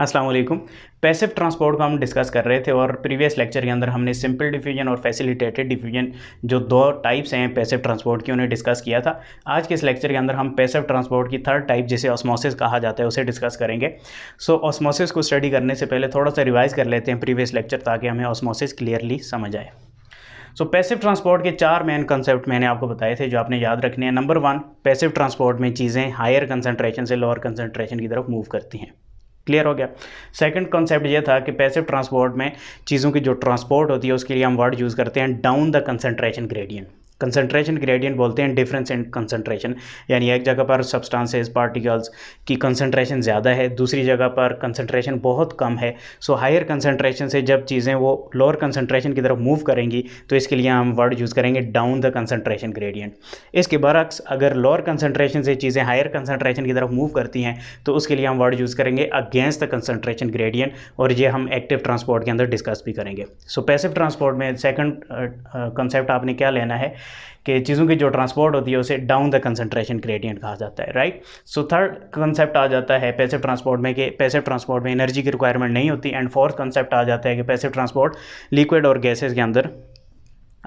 अस्सलाम वालेकुम passive transport का हम डिस्कस कर रहे थे और प्रीवियस लेक्चर के अंदर हमने सिंपल डिफ्यूजन और फैसिलिटेटेड डिफ्यूजन जो दो टाइप्स हैं पैसिव ट्रांसपोर्ट की उन्हें डिस्कस किया था आज के इस लेक्चर के अंदर हम पैसिव ट्रांसपोर्ट की थर्ड टाइप जिसे ऑस्मोसिस कहा जाता है उसे डिस्कस करेंगे सो so, ऑस्मोसिस को स्टडी करने से पहले थोड़ा सा रिवाइज़ कर लेते हैं प्रीवियस लेक्चर ताकि हमें ऑस्मोसिस क्लियरली समझ आए सो पैसिव ट्रांसपोर्ट के चार मेन कंसेप्ट मैंने आपको बताए थे जो आपने याद रखने हैं नंबर वन पैसिव ट्रांसपोर्ट में चीज़ें हायर कंसनट्रेशन से लोअर कंसनट्रेशन की तरफ मूव करती हैं क्लियर हो गया सेकंड कॉन्सेप्ट ये था कि पैसिव ट्रांसपोर्ट में चीज़ों की जो ट्रांसपोर्ट होती है उसके लिए हम वर्ड यूज़ करते हैं down the concentration gradient concentration gradient बोलते हैं डिफरेंस इन कंसनट्रेशन यानी एक जगह पर सब्सटेंसेस पार्टिकल्स की कंसनट्रेशन ज़्यादा है दूसरी जगह पर कंसनट्रेशन बहुत कम है सो हायर कंसनट्रेशन से जब चीज़ें वो लोअर कंसनट्रेशन की तरफ मूव करेंगी तो इसके लिए हम वर्ड यूज़ करेंगे डाउन द कंसनट्रेशन ग्रेडियंट इसके बरक्स अगर लोअर कंसनट्रेशन से चीज़ें हायर कंसनट्रेशन की तरफ मूव करती हैं तो उसके लिए हम वर्ड यूज़ करेंगे अगेंस्ट द कंसनट्रेशन ग्रेडियंट और ये हम एक्टिव ट्रांसपोर्ट के अंदर डिस्कस भी करेंगे सो पैसिव ट्रांसपोर्ट में सेकेंड कंसेप्ट uh, uh, आपने क्या लेना है कि चीज़ों की जो ट्रांसपोर्ट होती है उसे डाउन द कंसनट्रेशन ग्रेडियंट कहा जाता है राइट सो थर्ड कंसेप्ट आ जाता है पैसिव ट्रांसपोर्ट में कि पैसिव ट्रांसपोर्ट में एनर्जी की रिक्वायरमेंट नहीं होती एंड फोर्थ कंसेप्ट आ जाता है कि पैसिव ट्रांसपोर्ट लिक्विड और गैसेज के अंदर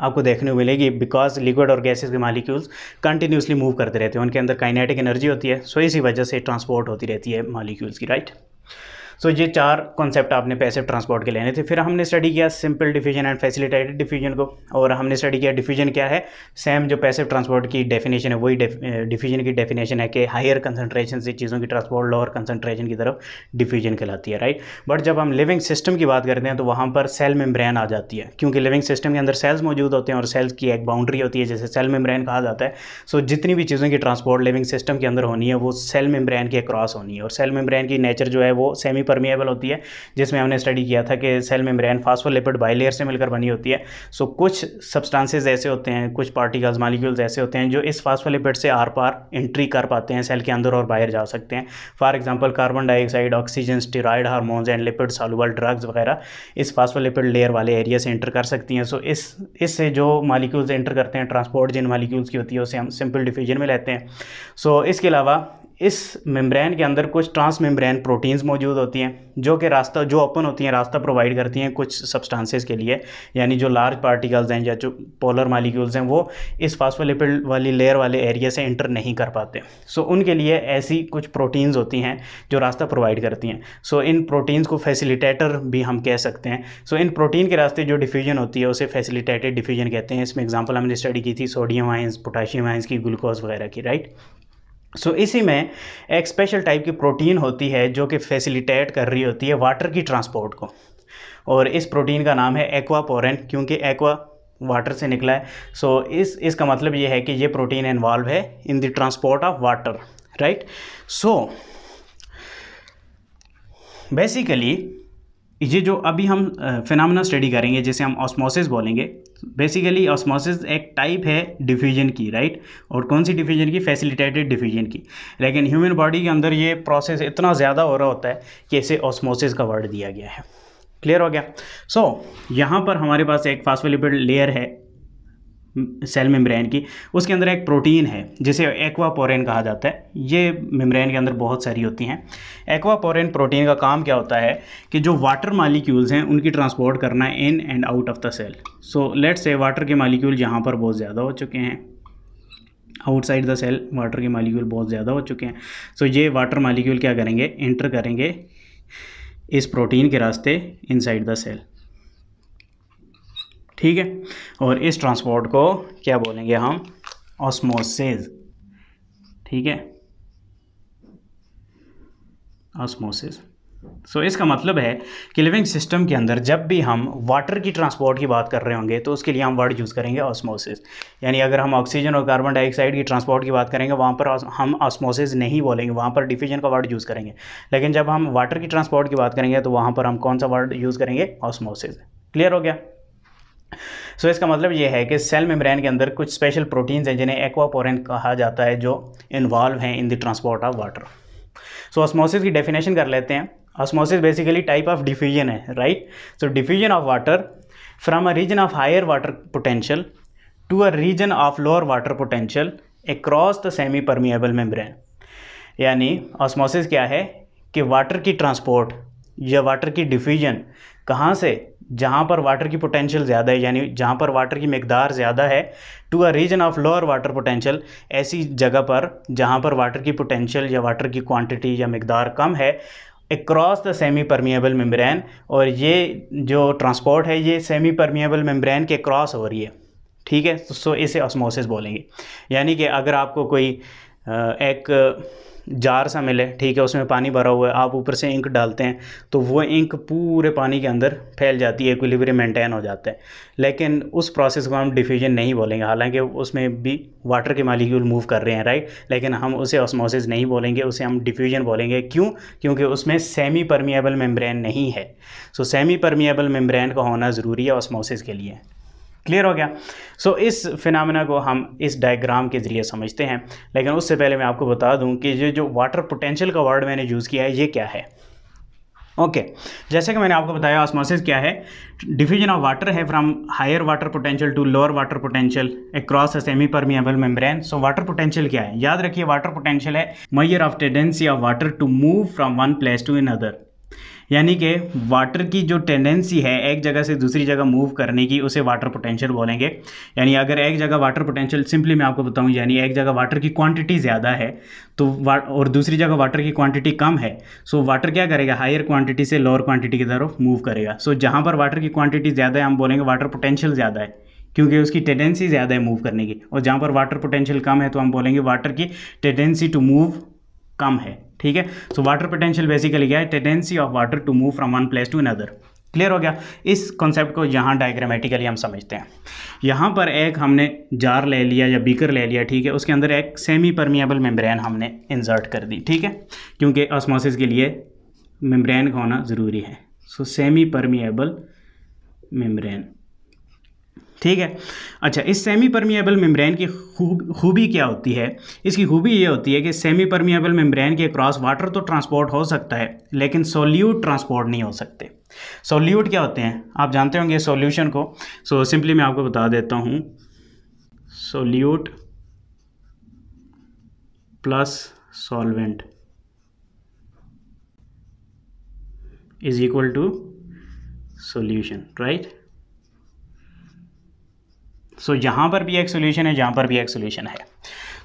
आपको देखने को मिलेगी बिकॉज लिक्विड और गैसेज के मालिक्यूल्स कंटिन्यूसली मूव करते रहते हैं उनके अंदर काइनेटिक एनर्जी होती है सो इसी वजह से ट्रांसपोर्ट होती रहती है मालिक्यूल्स की राइट right? सो ये चार कॉन्सेप्ट आपने पैसिव ट्रांसपोर्ट के लेने थे फिर हमने स्टडी किया simple diffusion and facilitated diffusion को और हमने स्टडी किया डिफ्यूजन क्या है सेम जो पैसिव ट्रांसपोर्ट की डेफिनेशन है वही डिफ्यूजन की डेफिनेशन है कि हायर कंसनट्रेशन से चीज़ों की ट्रांसपोर्ट लोअर कंसनट्रेशन की तरफ डिफ्यूजन कहलाती है राइट बट जब हम लिविंग सिस्टम की बात करते हैं तो वहाँ पर सेल मेम्ब्रेन आ जाती है क्योंकि लिविंग सिस्टम के अंदर सेल्स मौजूद होते हैं और सेल्स की एक बाउंड्री होती है जैसे सेल मेम्ब्रेन कहा जाता है सो जितनी भी चीज़ों की ट्रांसपोर्ट लिविंग सिस्टम के अंदर होनी है वो सेल मेम्ब्रेन के क्रॉस होनी है और सेल मेम्ब्रेन की नेचर जो है वो सेमी परमिएबल होती है जिसमें हमने स्टडी किया था कि सेल मेम्ब्रेन फास्फोलिपिड बाइलेयर से मिलकर बनी होती है सो so, कुछ सब्सटेंसेस ऐसे होते हैं कुछ पार्टिकल्स मालिक्यूल्स ऐसे होते हैं जो इस फास्फोलिपिड से आर पार एंट्री कर पाते हैं सेल के अंदर और बाहर जा सकते हैं for example carbon dioxide oxygen steroid hormones and lipid soluble drugs वगैरह इस फास्फोलिपिड लेयर वाले एरिया से एंटर कर सकती हैं सो so, इस इससे जो मालिक्यूल्स एंटर करते हैं ट्रांसपोर्ट जिन मालिक्यूल्स की होती है उसे हम सिंपल डिफ्यूजन में लेते हैं सो so, इसके अलावा इस मेम्ब्रेन के अंदर कुछ ट्रांस मेम्ब्रेन प्रोटीन्स मौजूद होती हैं जो कि रास्ता जो ओपन होती हैं रास्ता प्रोवाइड करती हैं कुछ सब्सटेंसेस के लिए यानी जो लार्ज पार्टिकल्स हैं या जो पोलर मालिक्यूल्स हैं वो इस फास्फोलिपिड वाली लेयर वाले एरिया से इंटर नहीं कर पाते सो उनके लिए ऐसी कुछ प्रोटीन्स होती हैं जो रास्ता प्रोवाइड करती हैं सो इन प्रोटीन्स को फैसिलिटेटर भी हम कह सकते हैं सो इन प्रोटीन के रास्ते जो डिफ्यूजन होती है उसे फैसिलिटेटेड डिफ्यूजन कहते हैं इसमें एग्जाम्पल हमने स्टडी की थी सोडियम आइंस पोटाशियम आइंस की ग्लूकोज वगैरह की राइट right? सो so, इसी में एक स्पेशल टाइप की प्रोटीन होती है जो कि फैसिलिटेट कर रही होती है वाटर की ट्रांसपोर्ट को और इस प्रोटीन का नाम है एक्वापोरेन क्योंकि एक्वा वाटर से निकला है सो so, इस इसका मतलब ये है कि ये प्रोटीन इन्वॉल्व है in the transport of water right so basically ये जो अभी हम फिनमिना स्टडी करेंगे जैसे हम ऑस्मोसिस बोलेंगे बेसिकली ऑस्मोसिस एक टाइप है डिफ्यूजन की राइट और कौन सी डिफ्यूजन की फैसिलिटेटेड डिफ्यूजन की लेकिन ह्यूमन बॉडी के अंदर ये प्रोसेस इतना ज़्यादा हो रहा होता है कि इसे ऑस्मोसिस का वर्ड दिया गया है क्लियर हो गया सो so, यहाँ पर हमारे पास एक फास्फोलिपिड लेयर है सेल मेम्ब्रेन की उसके अंदर एक प्रोटीन है जिसे एक्वापोरेन कहा जाता है ये मेम्ब्रेन के अंदर बहुत सारी होती हैं एक्वापोरेन प्रोटीन का काम क्या होता है कि जो वाटर मालिक्यूल्स हैं उनकी ट्रांसपोर्ट करना in and out of the cell so let's say water के मालिक्यूल यहाँ पर बहुत ज़्यादा हो चुके हैं आउटसाइड द सेल वाटर के मालिक्यूल बहुत ज़्यादा हो चुके हैं सो so, ये वाटर मालिक्यूल क्या करेंगे इंटर करेंगे इस प्रोटीन के रास्ते इनसाइड द सेल ठीक है और इस ट्रांसपोर्ट को क्या बोलेंगे हम ऑस्मोसिस ठीक है ऑस्मोसिस सो so, इसका मतलब है कि लिविंग सिस्टम के अंदर जब भी हम वाटर की ट्रांसपोर्ट की बात कर रहे होंगे तो उसके लिए हम वर्ड यूज़ करेंगे ऑस्मोसिस यानी अगर हम ऑक्सीजन और कार्बन डाइऑक्साइड की ट्रांसपोर्ट की बात करेंगे वहाँ पर हम ऑस्मोसिस नहीं बोलेंगे वहाँ पर डिफ्यूजन का वर्ड यूज़ करेंगे लेकिन जब हम वाटर की ट्रांसपोर्ट की बात करेंगे तो वहाँ पर हम कौन सा वर्ड यूज़ करेंगे ऑस्मोसिस क्लियर हो गया सो so, इसका मतलब ये है कि सेल मेम्ब्रेन के अंदर कुछ स्पेशल प्रोटीन्स हैं जिन्हें एक्वापोरेन कहा जाता है जो इन्वॉल्व हैं in the transport of water so osmosis की डेफिनेशन कर लेते हैं osmosis basically type of diffusion है right so diffusion of water from a region of higher water potential to a region of lower water potential across the semi permeable membrane यानी osmosis क्या है कि water की transport या water की diffusion कहाँ से जहाँ पर वाटर की पोटेंशियल ज़्यादा है यानी जहाँ पर वाटर की मकदार ज़्यादा है to a region of lower water potential ऐसी जगह पर जहाँ पर वाटर की पोटेंशियल या वाटर की क्वांटिटी या मकदार कम है across the semi permeable membrane और ये जो ट्रांसपोर्ट है ये सेमी परमिएबल मेम्ब्रेन के क्रॉस हो रही है ठीक है सो तो, इसे ऑस्मोसिस बोलेंगे यानी कि अगर आपको कोई एक जार सा मिले ठीक है उसमें पानी भरा हुआ है आप ऊपर से इंक डालते हैं तो वो इंक पूरे पानी के अंदर फैल जाती है इक्विलिब्रियम मेंटेन हो जाता है लेकिन उस प्रोसेस को हम डिफ्यूजन नहीं बोलेंगे हालांकि उसमें भी वाटर के मालिक्यूल मूव कर रहे हैं राइट लेकिन हम उसे ऑस्मोसिस नहीं बोलेंगे उसे हम डिफ्यूजन बोलेंगे क्यों क्योंकि उसमें सेमी परमिएबल मेम्ब्रेन नहीं है सो सेमी परमिएबल मेम्ब्रेन का होना ज़रूरी है ऑस्मोसिस के लिए क्लियर हो गया सो so, इस फिनमिना को हम इस डायग्राम के ज़रिए समझते हैं लेकिन उससे पहले मैं आपको बता दूं कि ये जो वाटर पोटेंशियल का वर्ड मैंने यूज़ किया है ये क्या है ओके okay. जैसे कि मैंने आपको बताया ऑस्मोसिस क्या है डिफ्यूजन ऑफ वाटर है from higher water potential to lower water potential across a semi permeable membrane so water potential क्या है याद रखिए वाटर पोटेंशियल है measure of tendency of water to move from one place to another कि water की जो tendency है एक जगह से दूसरी जगह मूव करने की उसे वाटर पोटेंशियल बोलेंगे यानी अगर एक जगह वाटर पोटेंशियल सिंपली मैं आपको बताऊं यानी एक जगह वाटर की क्वांटिटी ज़्यादा है तो और दूसरी जगह वाटर की क्वांटिटी कम है सो वाटर क्या करेगा हायर क्वांटिटी से लोअर क्वांटिटी की तरफ मूव करेगा सो जहाँ पर वाटर की क्वान्टिटी ज़्यादा है हम बोलेंगे वाटर पोटेंशियल ज़्यादा है क्योंकि उसकी टेंडेंसी ज़्यादा है मूव करने की और जहाँ पर वाटर पोटेंशियल कम है तो हम बोलेंगे वाटर की टेंडेंसी टू मूव कम है ठीक है सो वाटर पोटेंशियल बेसिकली क्या है tendency of water to move from one place to another clear हो गया इस कॉन्सेप्ट को यहाँ डायग्रामेटिकली हम समझते हैं यहाँ पर एक हमने जार ले लिया या बीकर ले लिया ठीक है उसके अंदर एक सेमी परमिएबल मेम्ब्रेन हमने इंसर्ट कर दी ठीक है क्योंकि ऑस्मोसिस के लिए मेम्ब्रेन का होना ज़रूरी है सो सेमी परमिएबल मेम्ब्रेन ठीक है अच्छा इस सेमी परमिएबल मेम्ब्रेन की खूब खूबी क्या होती है इसकी खूबी ये होती है कि सेमी परमिएबल मेम्ब्रेन के क्रॉस वाटर तो ट्रांसपोर्ट हो सकता है लेकिन सोल्यूट ट्रांसपोर्ट नहीं हो सकते सोल्यूट क्या होते हैं आप जानते होंगे सोल्यूशन को सो so, सिंपली मैं आपको बता देता हूँ solute plus solvent is equal to solution right so so, यहाँ पर भी एक सोल्यूशन है जहाँ पर भी एक सोल्यूशन है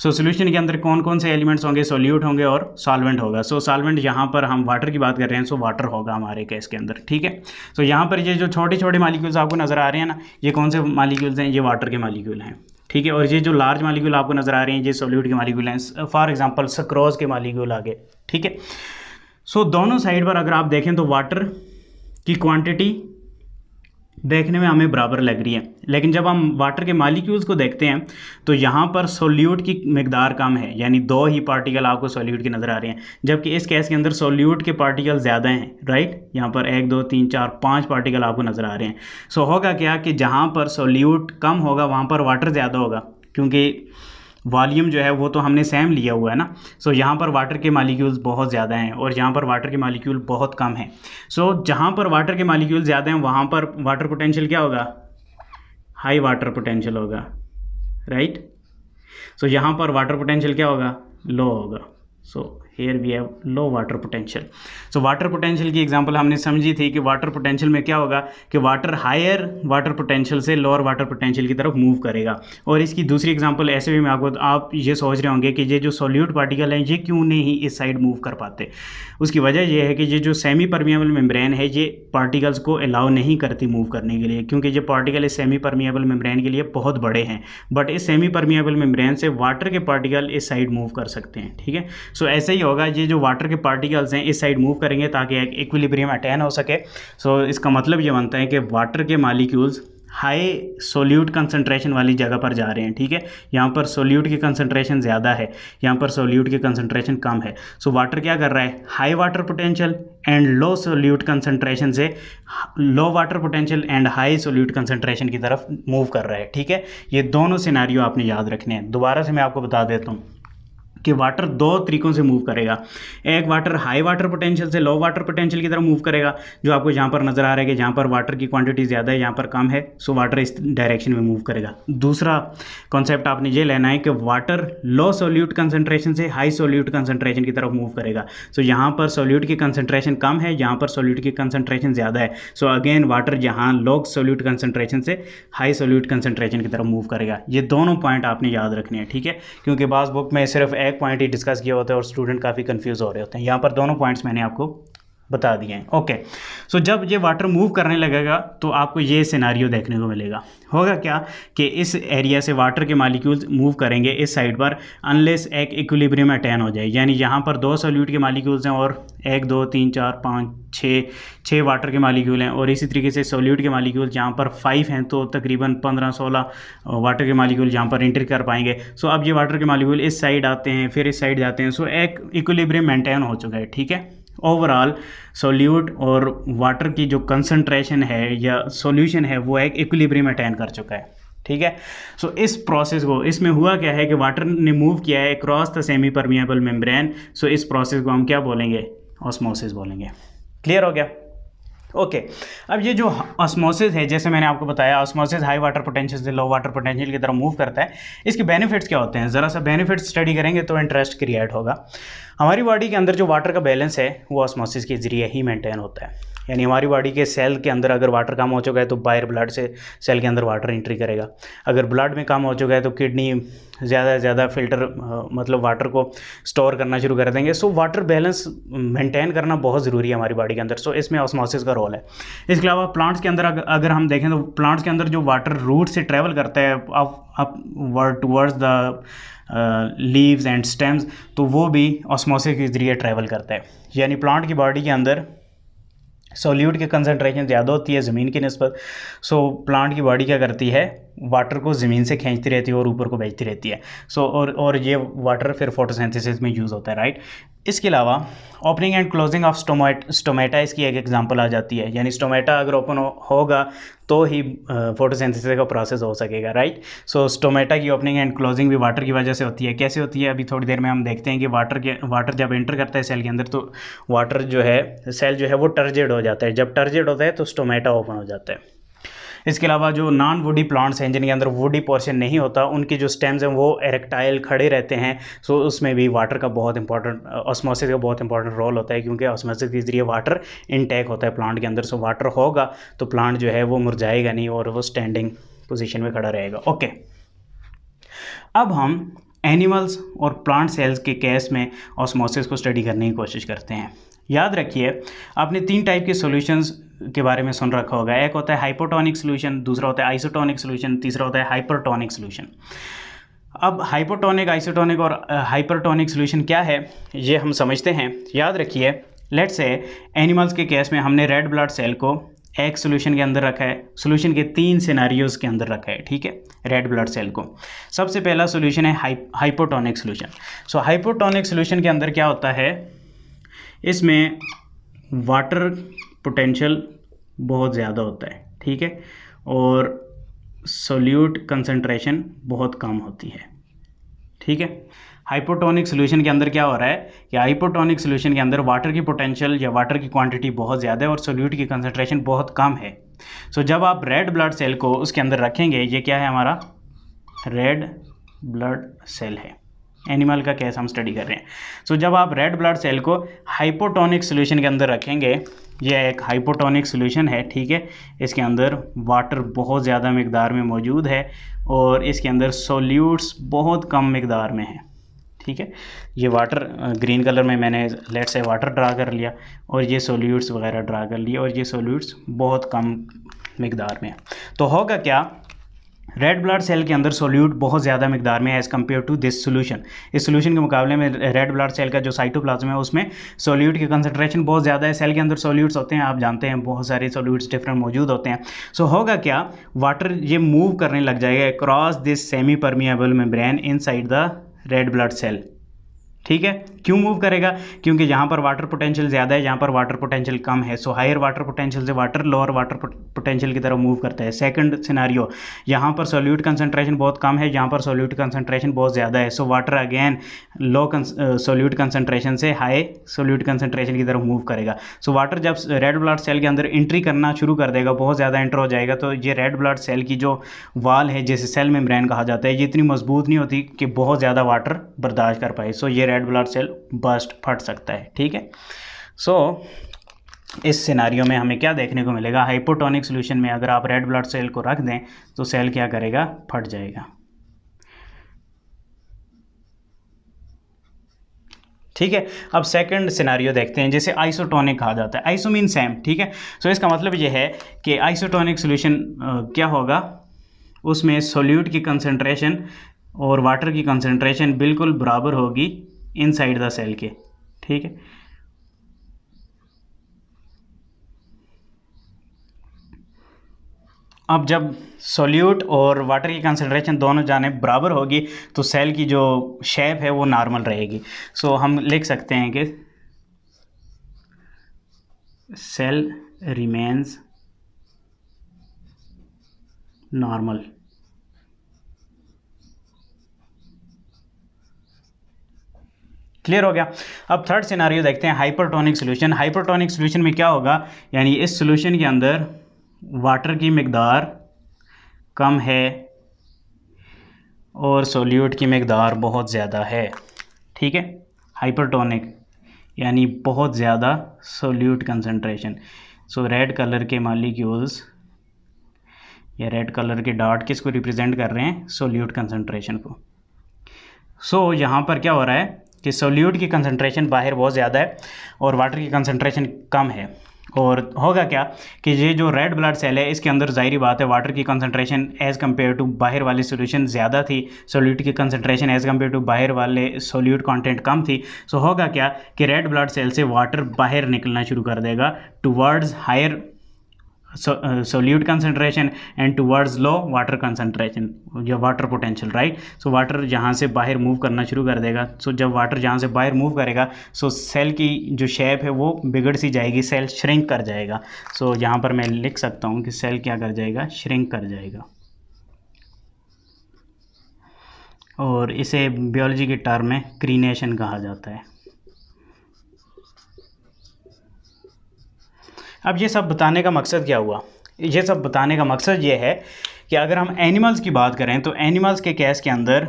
सो so, सोल्यूशन के अंदर कौन कौन से एलिमेंट्स होंगे सोल्यूट होंगे और सॉल्वेंट होगा सो so, सॉल्वेंट यहाँ पर हम वाटर की बात कर रहे हैं सो so, वाटर होगा हमारे केस के अंदर ठीक है सो so, यहाँ पर ये जो छोटे छोटे मालिक्यूल्स आपको नज़र आ रहे हैं ना ये कौन से मालिक्यूल्स हैं ये वाटर के मालिक्यूल हैं ठीक है और ये जो लार्ज मालिक्यूल आपको नज़र आ रहे हैं ये सोल्यूट के मालिक्यूल हैं फॉर एग्जाम्पल सक्रोज के मालिक्यूल आगे ठीक है सो दोनों साइड पर अगर आप देखें तो वाटर की क्वान्टिटी देखने में हमें बराबर लग रही है लेकिन जब हम वाटर के मालिक्यूल्स को देखते हैं तो यहाँ पर सोल्यूट की मकदार कम है यानी दो ही पार्टिकल आपको सोल्यूट के नज़र आ रहे हैं जबकि इस केस के अंदर सोल्यूट के पार्टिकल ज़्यादा हैं राइट यहाँ पर एक दो तीन चार पाँच पार्टिकल आपको नज़र आ रहे हैं सो होगा क्या कि जहाँ पर सोल्यूट कम होगा वहाँ पर वाटर ज़्यादा होगा क्योंकि वॉल्यूम जो है वो तो हमने सेम लिया हुआ है ना सो so, यहाँ पर वाटर के मालिक्यूल्स बहुत ज़्यादा हैं और यहाँ पर वाटर के मालिक्यूल बहुत कम हैं सो so, जहाँ पर वाटर के मालिक्यूल ज़्यादा हैं वहाँ पर वाटर पोटेंशियल क्या होगा हाई वाटर पोटेंशियल होगा राइट सो so, यहाँ पर वाटर पोटेंशियल क्या होगा लो होगा so so, here we have low water potential so water potential की एग्जाम्पल हमने समझी थी कि वाटर पोटेंशियल में क्या होगा कि वाटर हायर वाटर पोटेंशियल से लोअर वाटर पोटेंशियल की तरफ मूव करेगा और इसकी दूसरी एग्जाम्पल ऐसे भी मैं आपको आप ये सोच रहे होंगे कि ये जो सोल्यूट पार्टिकल हैं ये क्यों नहीं इस साइड मूव कर पाते उसकी वजह यह है कि ये जो सेमी परमिएबल मेम्ब्रेन है ये पार्टिकल्स को अलाउ नहीं करती मूव करने के लिए क्योंकि ये पार्टिकल इस सेमी परमिएबल मेम्ब्रेन के लिए बहुत बड़े हैं बट इस सेमी परमिएबल मेम्ब्रेन से वाटर के पार्टिकल इस साइड मूव कर सकते हैं ठीक है सो ऐसे ही ही होगा ये जो वाटर के पार्टिकल्स हैं इस साइड मूव करेंगे ताकि एक इक्विलिब्रियम अटैन हो सके सो so, इसका मतलब ये बनता है कि वाटर के मालिक्यूल्स हाई सोल्यूट कंसनट्रेशन वाली जगह पर जा रहे हैं ठीक है यहाँ पर सोल्यूट की कंसनट्रेशन ज़्यादा है यहाँ पर सोल्यूट की कंसनट्रेशन कम है सो so, वाटर क्या कर रहा है high water potential and low solute concentration से low water potential and high solute concentration की तरफ मूव कर रहा है ठीक है ये दोनों सिनारियो आपने याद रखने हैं दोबारा से मैं आपको बता देता हूँ कि वाटर दो तरीकों से मूव करेगा एक वाटर हाई वाटर पोटेंशियल से लो वाटर पोटेंशियल की तरफ मूव करेगा जो आपको जहाँ पर नज़र आ रहा है कि जहाँ पर वाटर की क्वांटिटी ज़्यादा है यहाँ पर कम है सो वाटर इस डायरेक्शन में मूव करेगा दूसरा कॉन्सेप्ट आपने ये लेना है कि वाटर लो सोल्यूट कंसनट्रेशन से हाई सोल्यूट कंसनट्रेशन की तरफ मूव करेगा सो यहाँ पर सोल्यूट की कंसनट्रेशन कम है यहाँ पर सोल्यूट की कंसनट्रेशन ज़्यादा है सो अगेन वाटर यहाँ लो सोल्यूट कंसनट्रेशन से हाई सोल्यूट कंसनट्रेशन की तरफ मूव करेगा ये दोनों पॉइंट आपने याद रखने हैं ठीक है क्योंकि बास बुक में सिर्फ एक पॉइंट ही डिस्कस किया होता है और स्टूडेंट काफ़ी कन्फ्यूज़ हो रहे होते हैं यहाँ पर दोनों पॉइंट्स मैंने आपको बता दिए हैं ओके सो जब ये वाटर मूव करने लगेगा तो आपको ये सिनारियो देखने को मिलेगा होगा क्या कि इस एरिया से वाटर के मालिक्यूल्स मूव करेंगे इस साइड पर अनलेस एक इक्विलिब्रियम अटैन हो जाए यानी यहाँ पर दो सोल्यूट के मालिक्यूल्स हैं और एक दो तीन चार पाँच छः छः वाटर के मालिक्यूल हैं और इसी तरीके से सोल्यूट के मालिक्यूल यहाँ पर फाइव हैं तो तकरीबन पंद्रह सोलह वाटर के मालिक्यूल यहाँ पर इंटर कर पाएंगे सो अब ये वाटर के मालिक्यूल इस साइड आते हैं फिर इस साइड जाते हैं सो एक इक्विलिब्रियम मेंटेन हो चुका है ठीक है ओवरऑल सोल्यूट और वाटर की जो कंसनट्रेशन है या सोल्यूशन है वो एक इक्विलिब्रियम अटैन कर चुका है ठीक है सो so, इस प्रोसेस को इसमें हुआ क्या है कि वाटर ने मूव किया है cross the semi permeable membrane so इस प्रोसेस को हम क्या बोलेंगे ऑस्मोसिस बोलेंगे क्लियर हो गया ओके okay. अब ये जो ऑस्मोसिस है जैसे मैंने आपको बताया ऑस्मोसिस हाई वाटर पोटेंशियल से लो वाटर पोटेंशियल की तरफ मूव करता है इसके बेनिफिट्स क्या होते हैं ज़रा सा बेनिफिट्स स्टडी करेंगे तो इंटरेस्ट क्रिएट होगा हमारी बॉडी के अंदर जो वाटर का बैलेंस है वो ऑस्मोसिस के ज़रिए ही मेंटेन होता है यानी हमारी बॉडी के सेल के अंदर अगर वाटर कम हो चुका है तो बाहर ब्लड से सेल के अंदर वाटर एंट्री करेगा अगर ब्लड में कम हो चुका है तो किडनी ज़्यादा से ज़्यादा फिल्टर मतलब वाटर को स्टोर करना शुरू कर देंगे सो वाटर बैलेंस मेंटेन करना बहुत ज़रूरी है हमारी बॉडी के अंदर सो इसमें ऑस्मोसिस का रोल है इसके अलावा प्लांट्स के अंदर अगर हम देखें तो प्लांट्स के अंदर जो वाटर रूट से ट्रेवल करता है upward towards the leaves and stems तो वो भी ऑस्मोसिस के ज़रिए ट्रैवल करता है यानी प्लांट की बॉडी के अंदर सोल्यूट की कंसनट्रेशन ज़्यादा होती है ज़मीन की नस्बत सो प्लांट की बॉडी क्या करती है वाटर को ज़मीन से खींचती रहती है और ऊपर को भेजती रहती है सो so, और और ये वाटर फिर फोटोसेंथिसिस में यूज़ होता है राइट इसके अलावा opening and closing of stomate stomata इसकी एक एग्जांपल आ जाती है यानी स्टोमेटा अगर ओपन होगा तो ही फोटोसिंथेसिस का प्रोसेस हो सकेगा राइट सो स्टोमेटा की ओपनिंग एंड क्लोजिंग भी वाटर की वजह से होती है कैसे होती है अभी थोड़ी देर में हम देखते हैं कि वाटर के वाटर जब एंटर करता है सेल के अंदर तो वाटर जो है सेल जो है वो टर्जेड हो जाता है जब टर्जेड होता है तो स्टोमेटा ओपन हो जाता है इसके अलावा जो नॉन वुडी प्लांट्स हैं जिनके अंदर वुडी पोर्शन नहीं होता उनके जो स्टेम्स हैं वो एरेक्टाइल खड़े रहते हैं सो उसमें भी वाटर का बहुत इंपॉर्टेंट ऑस्मोसिस का बहुत इंपॉर्टेंट रोल होता है क्योंकि ऑस्मोसिस के जरिए वाटर इनटेक होता है प्लांट के अंदर सो वाटर होगा तो प्लांट जो है वो मुरझाएगा नहीं और वो स्टैंडिंग पोजिशन में खड़ा रहेगा ओके अब हम एनिमल्स और प्लांट सेल्स के केस में ऑस्मोसिस को स्टडी करने की कोशिश करते हैं याद रखिए आपने तीन टाइप के सॉल्यूशंस के बारे में सुन रखा होगा एक होता है हाइपोटोनिक सोल्यूशन दूसरा होता है आइसोटोनिक सोल्यूशन तीसरा होता है हाइपरटोनिक सोल्यूशन अब हाइपोटोनिक आइसोटोनिक और हाइपरटोनिक सोल्यूशन क्या है ये हम समझते हैं याद रखिए लेट्स से एनिमल्स के केस में हमने रेड ब्लड सेल को एक सोल्यूशन के अंदर रखा है सोल्यूशन के तीन सिनारियोज के अंदर रखा है ठीक है रेड ब्लड सेल को सबसे पहला सोल्यूशन है hypotonic solution so hypotonic solution के अंदर क्या होता है इसमें वाटर पोटेंशियल बहुत ज़्यादा होता है ठीक है और सोल्यूट कंसनट्रेशन बहुत कम होती है ठीक है हाइपोटोनिक सोल्यूशन के अंदर क्या हो रहा है कि हाइपोटोनिक सोल्यूशन के अंदर वाटर की पोटेंशियल या वाटर की क्वांटिटी बहुत ज़्यादा है और सोल्यूट की कंसनट्रेशन बहुत कम है सो so, जब आप रेड ब्लड सेल को उसके अंदर रखेंगे ये क्या है हमारा रेड ब्लड सेल है एनिमल का केस हम स्टडी कर रहे हैं सो so, जब आप रेड ब्लड सेल को हाइपोटोनिक सोल्यूशन के अंदर रखेंगे यह एक हाइपोटोनिक सोल्यूशन है ठीक है इसके अंदर वाटर बहुत ज़्यादा मकदार में मौजूद है और इसके अंदर सोल्यूट्स बहुत कम मकदार में है ठीक है ये वाटर ग्रीन कलर में मैंने लेट से वाटर ड्रा कर लिया और ये सोल्यूट्स वगैरह ड्रा कर लिए और ये सोल्यूट्स बहुत कम मकदार में है तो होगा क्या रेड ब्लड सेल के अंदर सोल्यूट बहुत ज़्यादा मिकदार में है as compare to this solution इस सोल्यूशन के मुकाबले में रेड ब्लड सेल का जो साइटोप्लाज्म है उसमें सोल्यूट की कंसनट्रेशन बहुत ज़्यादा है सेल के अंदर सोल्यूट्स होते हैं आप जानते हैं बहुत सारे सोल्यूट्स डिफरेंट मौजूद होते हैं सो so, होगा क्या वाटर ये मूव करने लग जाएगा across this semi permeable membrane inside the red blood cell ठीक है क्यों मूव करेगा क्योंकि जहाँ पर वाटर पोटेंशियल ज़्यादा है जहाँ पर वाटर पोटेंशियल कम है सो हायर वाटर पोटेंशियल से वाटर लोअर वाटर पोटेंशियल की तरफ मूव करता है सेकंड सिनारियो यहाँ पर सोल्यूट कंसंट्रेशन बहुत कम है जहाँ पर सोल्यूट कंसंट्रेशन बहुत ज़्यादा है so water again low solute concentration से हाई सोल्यूट कंसनट्रेशन की तरफ मूव करेगा सो so, वाटर जब रेड ब्लड सेल के अंदर एंट्री करना शुरू कर देगा बहुत ज़्यादा एंटर हो जाएगा तो ये रेड ब्लड सेल की जो वाल है जैसे सेल में कहा जाता है ये इतनी मजबूत नहीं होती कि बहुत ज़्यादा वाटर बर्दाश्त कर पाए सो ये रेड ब्लड सेल बस्ट फट सकता है ठीक है सो so, इस सिनारियों में हमें क्या देखने को मिलेगा हाइपोटोनिक सोल्यूशन में अगर आप रेड ब्लड सेल को रख दें तो सेल क्या करेगा फट जाएगा ठीक है अब सेकंड सिनारियो देखते हैं जैसे आइसोटोनिक कहा जाता है आइसो मीन सेम ठीक है सो इसका मतलब यह है कि आइसोटोनिक सोल्यूशन क्या होगा उसमें सोल्यूट की कंसेंट्रेशन और वाटर की कंसेंट्रेशन बिल्कुल बराबर होगी इनसाइड द सेल के ठीक है अब जब सोल्यूट और वाटर की कंसनट्रेशन दोनों जाने बराबर होगी तो सेल की जो शेप है वो नॉर्मल रहेगी सो so, हम लिख सकते हैं कि सेल रिमेन्स नॉर्मल क्लियर हो गया अब थर्ड सिनारियो देखते हैं हाइपरटोनिक सोल्यूशन हाइपरटोनिक सोल्यूशन में क्या होगा यानी इस सोल्यूशन के अंदर वाटर की मकदार कम है और सोल्यूट की मकदार बहुत ज़्यादा है ठीक है हाइपरटोनिक यानी बहुत ज़्यादा solute concentration so red colour के मालिक्यूल्स या रेड कलर के डॉट किसको रिप्रेजेंट कर रहे हैं सोल्यूट कंसनट्रेशन को सो so, यहाँ पर क्या हो रहा है कि सोल्यूट की कंसनट्रेशन बाहर बहुत ज़्यादा है और वाटर की कंसनट्रेशन कम है और होगा क्या कि ये जो रेड ब्लड सेल है इसके अंदर ज़ाहरी बात है वाटर की कंसनट्रेशन एज़ कम्पेयर टू बाहर वाले सोल्यूशन ज़्यादा थी सोल्यूट की कंसनट्रेशन एज़ कम्पेयर टू बाहर वाले सोल्यूट कंटेंट कम थी सो होगा क्या कि रेड ब्लड सेल से वाटर बाहर निकलना शुरू कर देगा towards higher so, uh, solute concentration and towards low water concentration your water potential right so water जहाँ से बाहर move करना शुरू कर देगा so जब water जहाँ से बाहर move करेगा so cell की जो shape है वो बिगड़ सी जाएगी cell shrink कर जाएगा so यहाँ पर मैं लिख सकता हूँ कि cell क्या कर जाएगा shrink कर जाएगा और इसे बियोलॉजी के टर्म में क्रीनेशन कहा जाता है अब ये सब बताने का मकसद क्या हुआ ये सब बताने का मकसद ये है कि अगर हम एनिमल्स की बात करें तो एनिमल्स के केस के अंदर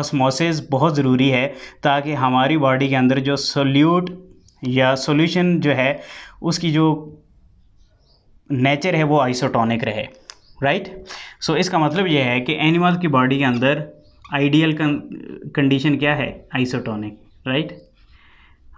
ऑस्मोसिस बहुत ज़रूरी है ताकि हमारी बॉडी के अंदर जो सोल्यूट या सोल्यूशन जो है उसकी जो नेचर है वो आइसोटोनिक रहे राइट सो so, इसका मतलब ये है कि एनिमल की बॉडी के अंदर आइडियल कंडीशन क्या है आइसोटोनिक राइट right?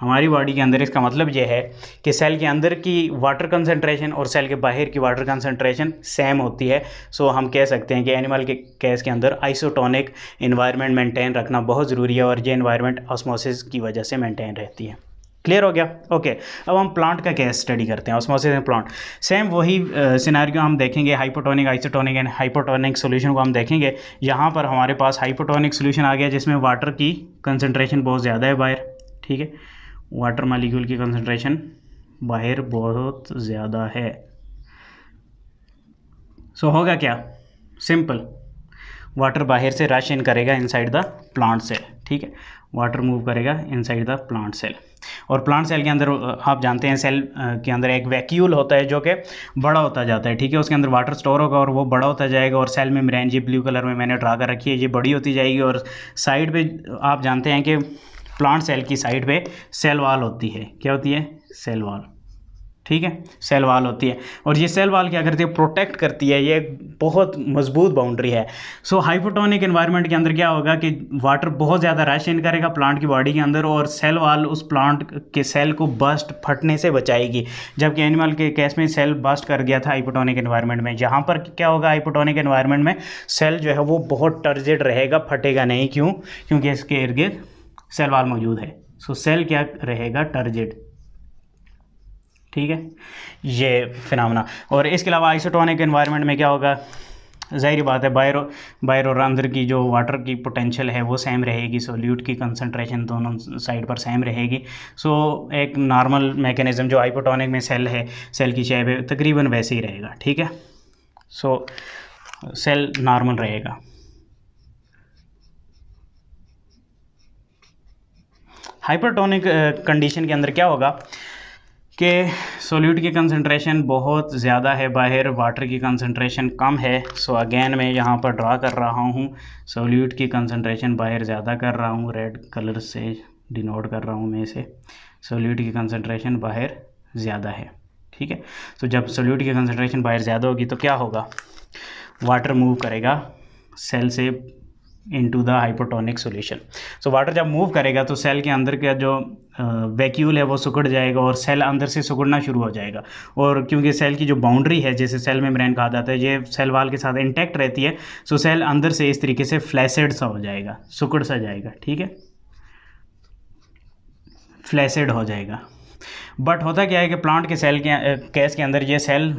हमारी बॉडी के अंदर इसका मतलब यह है कि सेल के अंदर की वाटर कंसनट्रेशन और सेल के बाहर की वाटर कंसनट्रेशन सेम होती है सो हम कह सकते हैं कि एनिमल के केस के अंदर आइसोटोनिक इन्वायरमेंट मेंटेन रखना बहुत ज़रूरी है और ये इन्वायरमेंट ऑस्मोसिस की वजह से मेंटेन रहती है क्लियर हो गया ओके okay. अब हम प्लांट का केस स्टडी करते हैं ऑस्मोसिस एंड प्लांट सेम वही सिनेरियो हम देखेंगे hypotonic isotonic and hypotonic solution को हम देखेंगे यहाँ पर हमारे पास हाइपोटोनिक सॉल्यूशन आ गया जिसमें वाटर की कंसनट्रेशन बहुत ज़्यादा है बाहर ठीक है वाटर मालिक्यूल की कंसनट्रेशन बाहर बहुत ज़्यादा है सो so, होगा क्या सिंपल वाटर बाहर से रश इन करेगा इनसाइड द प्लांट सेल ठीक है वाटर मूव करेगा इनसाइड द प्लांट सेल और प्लांट सेल के अंदर आप जानते हैं सेल के अंदर एक वैक्यूल होता है जो कि बड़ा होता जाता है ठीक है उसके अंदर वाटर स्टोर होगा और वो बड़ा होता जाएगा और सेल में मेरेन जी ब्लू कलर में मैंने ड्रा कर रखी है ये बड़ी होती जाएगी और साइड पर आप जानते हैं कि प्लांट सेल की साइड पे सेल वाल होती है क्या होती है सेल वाल ठीक है सेल वाल होती है और ये सेल वाल क्या करती है प्रोटेक्ट करती है ये बहुत मजबूत बाउंड्री है सो हाइपोटोनिक इन्वायरमेंट के अंदर क्या होगा कि वाटर बहुत ज़्यादा रश इन करेगा प्लांट की बॉडी के अंदर और सेल वाल उस प्लांट के सेल को बस्ट फटने से बचाएगी जबकि एनिमल के केस में सेल बस्ट कर गया था हाइपोटोनिक इन्वायरमेंट में यहाँ पर क्या होगा हाइपोटोनिक इन्वायरमेंट में सेल जो है वो बहुत टर्जेड रहेगा फटेगा नहीं क्यों क्योंकि इसके इर्द गिर्द सेल वाल मौजूद है सो सेल क्या रहेगा टर्जिड ठीक है ये फिनमना और इसके अलावा आइसोटोनिक इन्वायरमेंट में क्या होगा जाहिर बात है बायरो बायरो अंदर की जो वाटर की पोटेंशियल है वो सेम रहेगी सोल्यूट की कंसनट्रेशन दोनों साइड पर सेम रहेगी सो एक नॉर्मल मैकेनिज़्म जो आइपोटोनिक में सेल है सेल की शेप है तकरीबन वैसे ही रहेगा ठीक है सो सेल नॉर्मल रहेगा हाइपरटोनिक कंडीशन uh, के अंदर क्या होगा कि सोल्यूट की कंसनट्रेशन बहुत ज़्यादा है बाहर वाटर की कंसनट्रेशन कम है सो अगेन मैं यहाँ पर ड्रा कर रहा हूँ सोल्यूट की कंसनट्रेशन बाहर ज़्यादा कर रहा हूँ रेड कलर से डिनोट कर रहा हूँ मैं इसे सोल्यूट की कंसनट्रेशन बाहर ज़्यादा है ठीक है तो जब सोल्यूट की कंसनट्रेशन बाहर ज़्यादा होगी तो क्या होगा वाटर मूव करेगा सेल से into the hypotonic solution so water जब मूव करेगा तो सेल के अंदर का जो वैक्यूल है वो सिकुड़ जाएगा और सेल अंदर से सुखड़ना शुरू हो जाएगा और क्योंकि सेल की जो बाउंड्री है जैसे सेल मेम्ब्रेन कहा जाता है ये सेल वाल के साथ इंटैक्ट रहती है सो सेल अंदर से इस तरीके से फ्लैसेड सा हो जाएगा सिकुड़ सा जाएगा ठीक है फ्लैसेड हो जाएगा बट होता क्या है कि प्लांट के सेल के कैस के अंदर ये सेल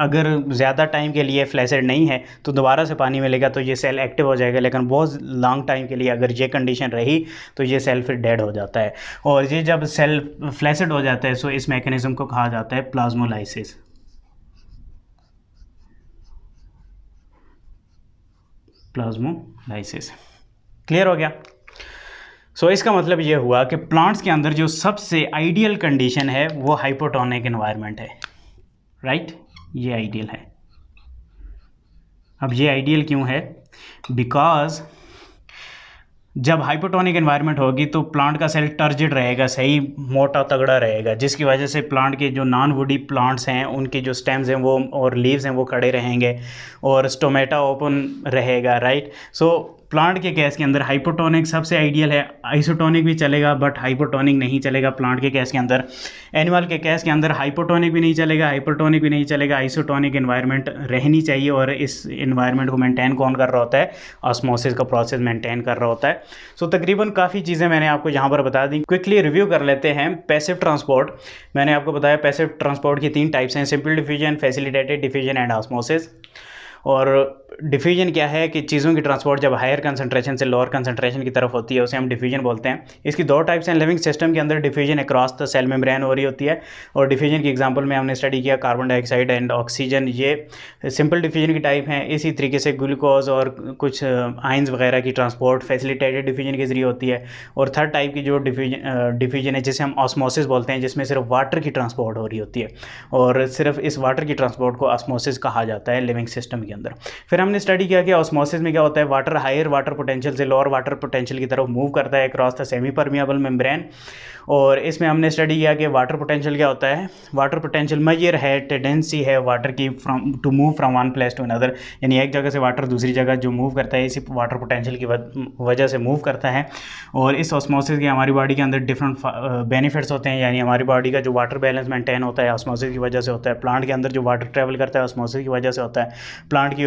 अगर ज़्यादा टाइम के लिए फ्लैसेड नहीं है तो दोबारा से पानी मिलेगा तो ये सेल एक्टिव हो जाएगा लेकिन बहुत लॉन्ग टाइम के लिए अगर ये कंडीशन रही तो ये सेल फिर डेड हो जाता है और ये जब सेल फ्लैसेड हो जाता है सो तो इस मैकेनिज़म को कहा जाता है प्लाज्मोलाइसिस प्लाज्मोलाइसिस क्लियर हो गया सो so, इसका मतलब ये हुआ कि प्लांट्स के अंदर जो सबसे आइडियल कंडीशन है वो हाइपोटोनिक इन्वायरमेंट है राइट right? ये आइडियल है अब ये आइडियल क्यों है बिकॉज जब हाइपोटोनिक एनवायरनमेंट होगी तो प्लांट का सेल टर्जिड रहेगा सही मोटा तगड़ा रहेगा जिसकी वजह से प्लांट के जो नॉन वुडी प्लांट्स हैं उनके जो स्टेम्स हैं वो और लीव्स हैं वो खड़े रहेंगे और स्टोमेटा ओपन रहेगा राइट सो प्लांट के गैस के अंदर हाइपोटोनिक सबसे आइडियल है आइसोटोनिक भी चलेगा बट हाइपोटोनिक नहीं चलेगा प्लांट के गैस के अंदर एनिमल के गैस के अंदर हाइपोटोनिक भी नहीं चलेगा हाइपोटोनिक भी नहीं चलेगा आइसोटोनिक इन्वायरमेंट रहनी चाहिए और इस इन्वायरमेंट को मेंटेन कौन कर रहा होता है ऑस्मोसिस का प्रोसेस मेंटेन कर रहा होता है सो so, तकरीबन काफ़ी चीज़ें मैंने आपको यहाँ पर बता दी क्विकली रिव्यू कर लेते हैं पैसिव ट्रांसपोर्ट मैंने आपको बताया पैसिव ट्रांसपोर्ट की तीन टाइप्स हैं simple diffusion facilitated diffusion and osmosis और डिफ्यूजन क्या है कि चीज़ों की ट्रांसपोर्ट जब हायर कंसनट्रेशन से लोअर कंसनट्रेशन की तरफ होती है उसे हम डिफ्यूजन बोलते हैं इसकी दो टाइप्स हैं लिविंग सिस्टम के अंदर diffusion across the cell membrane हो रही होती है और डिफ्यूजन की एग्जांपल में हमने स्टडी किया कार्बन डाइऑक्साइड एंड ऑक्सीजन ये सिंपल डिफ्यूजन की टाइप हैं इसी तरीके से ग्लूकोज और कुछ आइंस वगैरह की ट्रांसपोर्ट फैसिलिटेटेड डिफ्यूजन के ज़रिए होती है और थर्ड टाइप की जो डिफ्यूजन डिफ्यूजन है जिसे हम ऑस्मोसिस बोलते हैं जिसमें सिर्फ वाटर की ट्रांसपोर्ट हो रही होती है और सिर्फ इस वाटर की ट्रांसपोर्ट को ऑस्मोसिस कहा जाता है लिविंग सिस्टम के अंदर फिर हमने स्टडी किया कि ऑस्मोसिस में क्या होता है वाटर हायर वाटर पोटेंशियल से लोअर वाटर पोटेंशियल की तरफ मूव करता है cross the semi permeable membrane और इसमें हमने स्टडी किया कि वाटर पोटेंशियल क्या होता है वाटर पोटेंशियल मयर है टेंडेंसी है वाटर की from to move from one place to another यानी एक जगह से वाटर दूसरी जगह जो मूव करता है इसी वाटर पोटेंशियल की वजह से मूव करता है और इस ऑस्मोसिस के हमारी बॉडी के अंदर डिफरेंट बेनिफिट्स होते हैं यानी हमारी बॉडी का जो वाटर बैलेंस मेंटेन होता है ऑस्मोसिस की वजह से होता है प्लांट के अंदर जो वाटर ट्रेवल करता है ऑस्मोसिस की वजह से होता है प्लांट की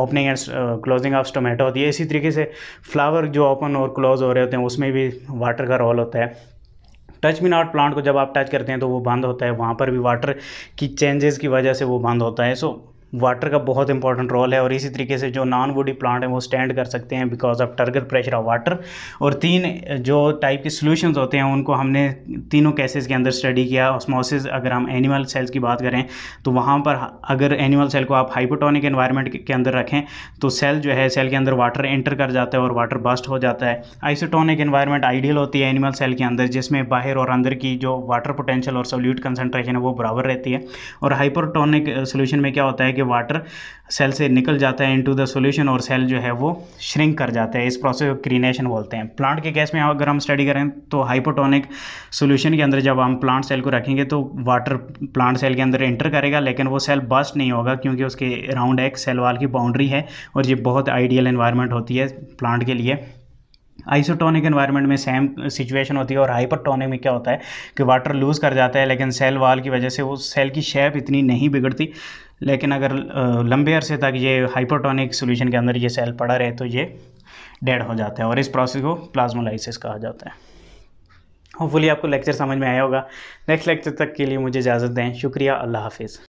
opening and closing of stomata होती है इसी तरीके से फ्लावर जो ओपन और क्लोज हो रहे होते हैं उसमें भी वाटर का रोल होता है टच मी नॉट प्लांट को जब आप टच करते हैं तो वो बंद होता है वहाँ पर भी वाटर की चेंजेस की वजह से वो बंद होता है सो so, वाटर का बहुत इंपॉर्टेंट रोल है और इसी तरीके से जो नॉन वुडी प्लांट हैं वो स्टैंड कर सकते हैं because of turgor pressure of water और तीन जो टाइप के सोल्यूशन होते हैं उनको हमने तीनों केसेस के अंदर स्टडी किया ऑस्मोसिस अगर हम एनिमल सेल्स की बात करें तो वहाँ पर अगर एनिमल सेल को आप हाइपोटोनिक इन्वायरमेंट के अंदर रखें तो सेल जो है सेल के अंदर वाटर एंटर कर जाता है और वाटर बस्ट हो जाता है आइसोटोनिक इन्वायरमेंट आइडियल होती है एनिमल सेल के अंदर जिसमें बाहर और अंदर की जो वाटर पोटेंशियल और सोल्यूट कंसनट्रेशन है वो बराबर रहती है और हाइपोटोनिक सोल्यूशन में क्या होता है कि वाटर सेल से निकल जाता है इनटू द सॉल्यूशन और सेल जो है वो श्रिंक कर जाता है इस प्रोसेस को क्रीनेशन बोलते हैं प्लांट के केस में अगर हम स्टडी करें तो हाइपोटोनिक सोल्यूशन के अंदर जब हम प्लांट सेल को रखेंगे तो वाटर प्लांट सेल के अंदर एंटर करेगा लेकिन वो सेल बस्ट नहीं होगा क्योंकि उसके राउंड एक सेल वाल की बाउंड्री है और ये बहुत आइडियल इन्वायरमेंट होती है प्लांट के लिए आइसोटोनिक एनवायरनमेंट में सेम सिचुएशन होती है और हाइपरटोनिक में क्या होता है कि वाटर लूज़ कर जाता है लेकिन सेल वाल की वजह से वो सेल की शेप इतनी नहीं बिगड़ती लेकिन अगर लंबे अरसे तक ये हाइपोटोनिक सोल्यूशन के अंदर ये सेल पड़ा रहे तो ये डेड हो जाता है और इस प्रोसेस को प्लाज्मोलाइसिस कहा जाता है होपफुली आपको लेक्चर समझ में आया होगा नेक्स्ट लेक्चर तक के लिए मुझे इजाज़त दें शुक्रिया अल्लाह हाफिज़